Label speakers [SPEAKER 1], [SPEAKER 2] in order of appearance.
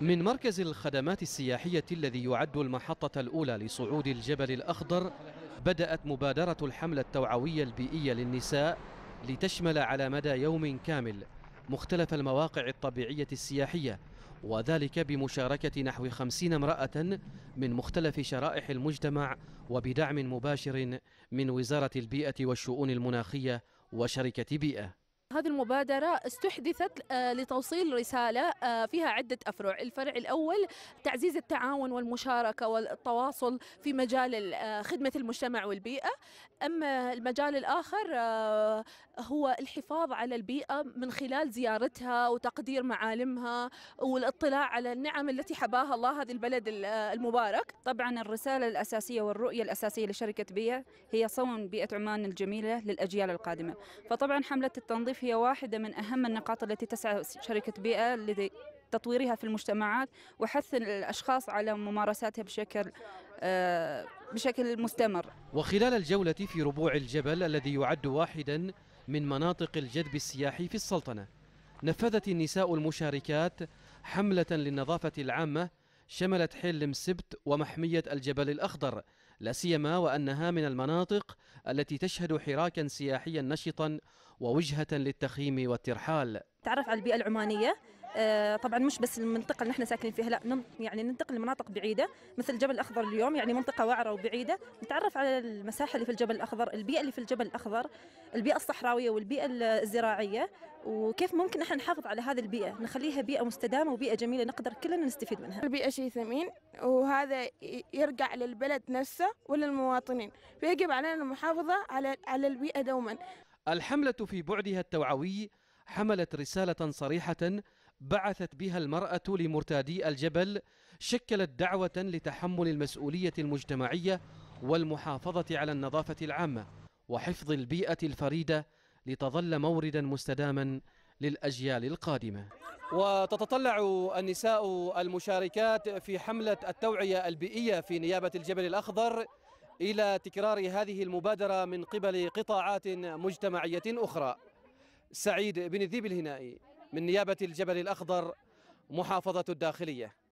[SPEAKER 1] من مركز الخدمات السياحية الذي يعد المحطة الأولى لصعود الجبل الأخضر بدأت مبادرة الحملة التوعوية البيئية للنساء لتشمل على مدى يوم كامل مختلف المواقع الطبيعية السياحية وذلك بمشاركة نحو خمسين امرأة من مختلف شرائح المجتمع وبدعم مباشر من وزارة البيئة والشؤون المناخية وشركة بيئة
[SPEAKER 2] هذه المبادرة استحدثت آه، لتوصيل رسالة آه، فيها عدة أفرع الفرع الأول تعزيز التعاون والمشاركة والتواصل في مجال آه، خدمة المجتمع والبيئة أما المجال الآخر هو الحفاظ على البيئة من خلال زيارتها وتقدير معالمها والاطلاع على النعم التي حباها الله هذا البلد المبارك طبعا الرسالة
[SPEAKER 3] الأساسية والرؤية الأساسية لشركة بيئة هي صون بيئة عمان الجميلة للأجيال القادمة فطبعا حملة التنظيف هي واحدة من أهم النقاط التي تسعى شركة بيئة لتطويرها في المجتمعات وحث الأشخاص على ممارساتها بشكل آه، بشكل مستمر
[SPEAKER 1] وخلال الجولة في ربوع الجبل الذي يعد واحدا من مناطق الجذب السياحي في السلطنة نفذت النساء المشاركات حملة للنظافة العامة شملت حلم سبت ومحمية الجبل الأخضر لا سيما وأنها من المناطق التي تشهد حراكا سياحيا نشطا ووجهة للتخييم والترحال
[SPEAKER 4] تعرف على البيئة العمانية آه، طبعا مش بس المنطقه اللي احنا ساكنين فيها لا يعني ننتقل لمناطق بعيده مثل الجبل الاخضر اليوم يعني منطقه وعره وبعيده نتعرف على المساحه اللي في الجبل الاخضر البيئه اللي في الجبل الاخضر البيئه الصحراويه والبيئه الزراعيه وكيف ممكن احنا نحافظ على هذه البيئه نخليها بيئه مستدامه
[SPEAKER 2] وبيئه جميله نقدر كلنا نستفيد منها البيئه شيء ثمين وهذا يرجع للبلد نفسه وللمواطنين فيجب علينا المحافظه على على البيئه دوما
[SPEAKER 1] الحمله في بعدها التوعوي حملت رساله صريحه بعثت بها المرأة لمرتادي الجبل شكلت دعوة لتحمل المسؤولية المجتمعية والمحافظة على النظافة العامة وحفظ البيئة الفريدة لتظل موردا مستداما للأجيال القادمة وتتطلع النساء المشاركات في حملة التوعية البيئية في نيابة الجبل الأخضر إلى تكرار هذه المبادرة من قبل قطاعات مجتمعية أخرى سعيد بن الذيب الهنائي من نيابة الجبل الأخضر محافظة الداخلية